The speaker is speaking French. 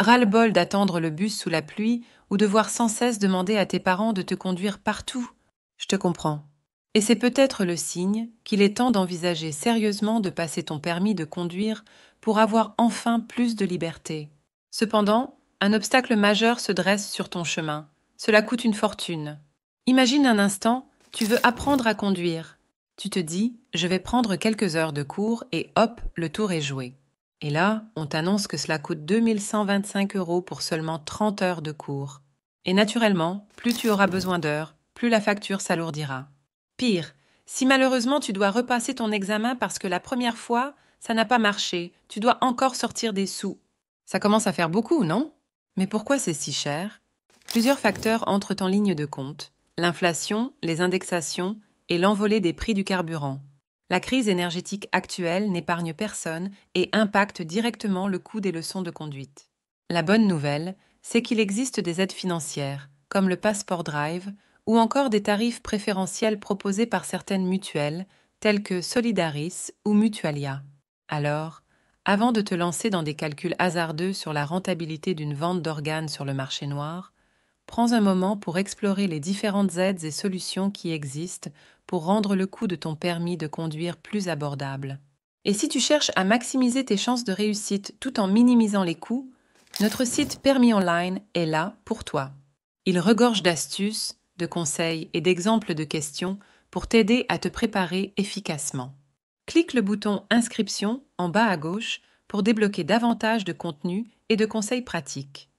ras bol d'attendre le bus sous la pluie ou de voir sans cesse demander à tes parents de te conduire partout. Je te comprends. Et c'est peut-être le signe qu'il est temps d'envisager sérieusement de passer ton permis de conduire pour avoir enfin plus de liberté. Cependant, un obstacle majeur se dresse sur ton chemin. Cela coûte une fortune. Imagine un instant, tu veux apprendre à conduire. Tu te dis, je vais prendre quelques heures de cours et hop, le tour est joué. Et là, on t'annonce que cela coûte 2125 euros pour seulement 30 heures de cours. Et naturellement, plus tu auras besoin d'heures, plus la facture s'alourdira. Pire, si malheureusement tu dois repasser ton examen parce que la première fois, ça n'a pas marché, tu dois encore sortir des sous. Ça commence à faire beaucoup, non Mais pourquoi c'est si cher Plusieurs facteurs entrent en ligne de compte. L'inflation, les indexations et l'envolée des prix du carburant. La crise énergétique actuelle n'épargne personne et impacte directement le coût des leçons de conduite. La bonne nouvelle, c'est qu'il existe des aides financières, comme le Passport Drive, ou encore des tarifs préférentiels proposés par certaines mutuelles, telles que Solidaris ou Mutualia. Alors, avant de te lancer dans des calculs hasardeux sur la rentabilité d'une vente d'organes sur le marché noir, Prends un moment pour explorer les différentes aides et solutions qui existent pour rendre le coût de ton permis de conduire plus abordable. Et si tu cherches à maximiser tes chances de réussite tout en minimisant les coûts, notre site Permis Online est là pour toi. Il regorge d'astuces, de conseils et d'exemples de questions pour t'aider à te préparer efficacement. Clique le bouton Inscription en bas à gauche pour débloquer davantage de contenu et de conseils pratiques.